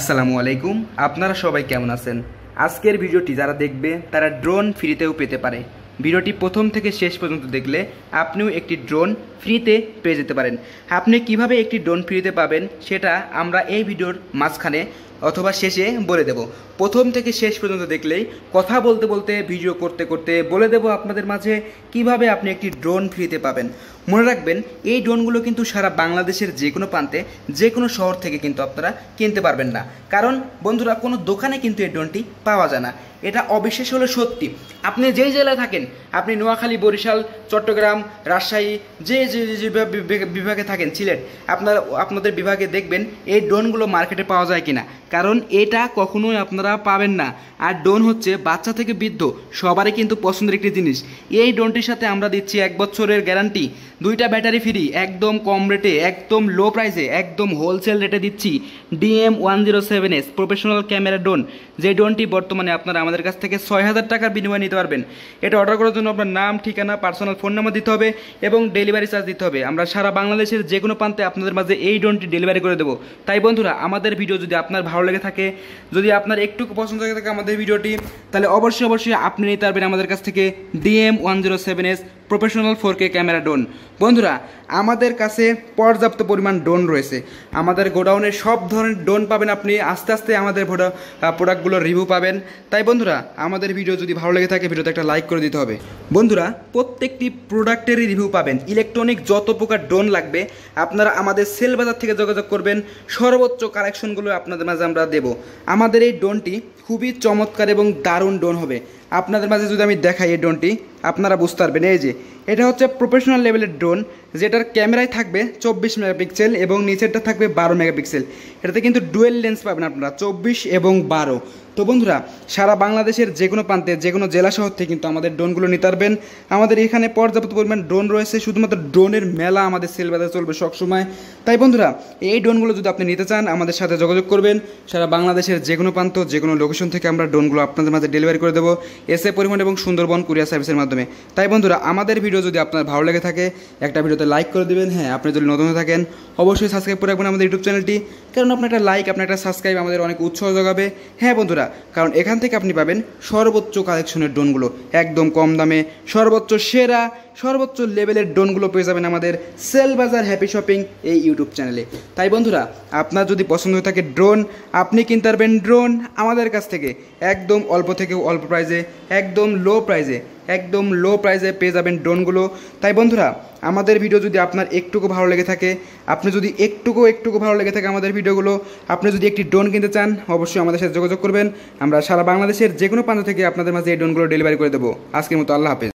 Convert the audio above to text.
আসসালামু আলাইকুম আপনারা সবাই কেমন আছেন আজকের ভিডিওটি যারা দেখবে তারা ড্রোন ফ্রিতেও পেতে পারে ভিডিওটি প্রথম থেকে শেষ পর্যন্ত দেখলে আপনিও একটি ড্রোন ফ্রিতে পেয়ে যেতে পারেন আপনি কিভাবে একটি ড্রোন ফ্রিতে পাবেন সেটা আমরা এই ভিডিওর মাঝখানে অথবা শেষে বলে দেব প্রথম থেকে শেষ পর্যন্ত দেখলেই কথা বলতে বলতে ভিডিও করতে করতে বলে দেব আপনাদের মাঝে কিভাবে আপনি একটি ড্রোন ফ্রিতে পাবেন মনে রাখবেন এই ড্রোনগুলো কিন্তু সারা বাংলাদেশের যে কোনো প্রান্তে যে কোনো শহর থেকে কিন্তু আপনারা কিনতে পারবেন না কারণ বন্ধুরা কোনো দোকানে কিন্তু এই ড্রোনটি পাওয়া যায় না এটা অবিশেষ হলো সত্যি আপনি যেই জেলায় থাকেন আপনি নোয়াখালী বরিশাল চট্টগ্রাম রাজশাহী যে যে বিভাগে থাকেন ছিলেন আপনার আপনাদের বিভাগে দেখবেন এই ড্রোনগুলো মার্কেটে পাওয়া যায় কিনা কারণ এটা কখনোই আপনারা পাবেন না আর ড্রোন হচ্ছে বাচ্চা থেকে বৃদ্ধ সবারই কিন্তু পছন্দের একটি জিনিস এই ড্রোনটির সাথে আমরা দিচ্ছি এক বছরের গ্যারান্টি দুইটা ব্যাটারি ফ্রি একদম কম রেটে একদম লো প্রাইসে একদম হোলসেল রেটে দিচ্ছি DM one zero seven S professional camera drone যে ড্রোনটি বর্তমানে আপনারা আমাদের কাছ থেকে ছয় হাজার টাকার বিনিময়ে নিতে পারবেন এটা অর্ডার অর্ডার করার জন্য আপনার নাম ঠিকানা পার্সোনাল ফোন নাম্বার দিতে হবে এবং ডেলিভারি চার্জ দিতে হবে আমরা সারা বাংলাদেশের যে কোনো প্রান্তে আপনাদের মাঝে এই ড্রোনটি ডেলিভারি করে দেবো তাই বন্ধুরা আমাদের ভিডিও যদি আপনার ভালো লেগে থাকে যদি আপনার একটু পছন্দ হয়ে থাকে আমাদের ভিডিওটি তাহলে অবশ্যই অবশ্যই আপনি নিতে পারবেন আমাদের কাছ থেকে DM one zero seven S professional four K camera drone বন্ধুরা আমাদের কাছে পর্যাপ্ত পরিমাণ ড্রোন রয়েছে আমাদের গোডাউনে সব ধরনের ড্রোন পাবেন আপনি আস্তে আস্তে আমাদের প্রোডাক্টগুলোর রিভিউ পাবেন তাই বন্ধুরা আমাদের ভিডিও যদি ভালো লেগে থাকে ভিডিওতে একটা লাইক করে দিতে হবে বন্ধুরা প্রত্যেকটি প্রোডাক্টেরই রিভিউ পাবেন ইলেকট্রনিক যত প্রকার ড্রোন লাগবে আপনারা আমাদের সেল বাজার থেকে যোগাযোগ করবেন সর্বোচ্চ কালেকশনগুলো আপনাদের মাঝে আমরা দেব আমাদের এই ড্রোনটি খুবই চমৎকার এবং দারুণ ড্রোন হবে আপনাদের মাঝে যদি আমি দেখাই এই ড্রোনটি আপনারা বুঝতে পারবেন এই যে এটা হচ্ছে প্রফেশনাল লেভেলের ড্রোন যেটার ক্যামেরায় থাকবে চব্বিশ মেগাপিক্সেল এবং নিচেরটা থাকবে বারো মেগাপিক্সেল এটাতে কিন্তু ডুয়েল লেন্স পাবেন আপনারা চব্বিশ এবং বারো তো বন্ধুরা সারা বাংলাদেশের যে কোনো প্রান্তে যে কোনো জেলা শহর থেকে কিন্তু আমাদের ড্রোনগুলো নিতে পারবেন আমাদের এখানে পর্যাপ্ত পরিমাণ ড্রোন রয়েছে শুধুমাত্র ড্রোনের মেলা আমাদের সেল বাজারে চলবে সবসময় তাই বন্ধুরা এই ড্রোনগুলো যদি আপনি নিতে চান আমাদের সাথে যোগাযোগ করবেন সারা বাংলাদেশের যে কোনো প্রান্ত যে কোনো লোকেশন থেকে আমরা ড্রোনগুলো আপনাদের মাঝে ডেলিভারি করে দেবো এসে পরিমাণ এবং সুন্দরবন কুরিয়ার সার্ভিসের মাধ্যমে তাই বন্ধুরা আমাদের ভিডিও যদি আপনার ভালো লেগে থাকে একটা ভিডিওতে লাইক করে দেবেন হ্যাঁ আপনি যদি নতুন হয়ে থাকেন অবশ্যই সাবস্ক্রাইব করে রাখবেন আমাদের ইউটিউব চ্যানেলটি কারণ আপনার একটা লাইক আপনার একটা সাবস্ক্রাইব আমাদের অনেক উৎসাহ যোগাবে হ্যাঁ বন্ধুরা কারণ এখান থেকে আপনি পাবেন সর্বোচ্চ কালেকশনের ড্রোনগুলো একদম কম দামে সর্বোচ্চ সেরা সর্বোচ্চ লেভেলের ডোনগুলো পেয়ে যাবেন আমাদের সেল বাজার হ্যাপি শপিং এই ইউটিউব চ্যানেলে তাই বন্ধুরা আপনার যদি পছন্দ হয়ে থাকে ড্রোন আপনি কিনতে পারবেন ড্রোন আমাদের কাছ থেকে একদম অল্প থেকে অল্প প্রাইজে একদম লো প্রাইজে একদম লো প্রাইজে পেয়ে যাবেন ড্রোনগুলো তাই বন্ধুরা আমাদের ভিডিও যদি আপনার একটুকু ভালো লেগে থাকে আপনি যদি একটুকু একটুকু ভালো লেগে থাকে আমাদের ভিডিওগুলো আপনি যদি একটি ড্রোন কিনতে চান অবশ্যই আমাদের সাথে যোগাযোগ করবেন আমরা সারা বাংলাদেশের যে কোনো প্রান্ত থেকে আপনাদের মাঝে এই ড্রোনগুলো ডেলিভারি করে দেবো আজকের মতো আল্লাহ হাফেজ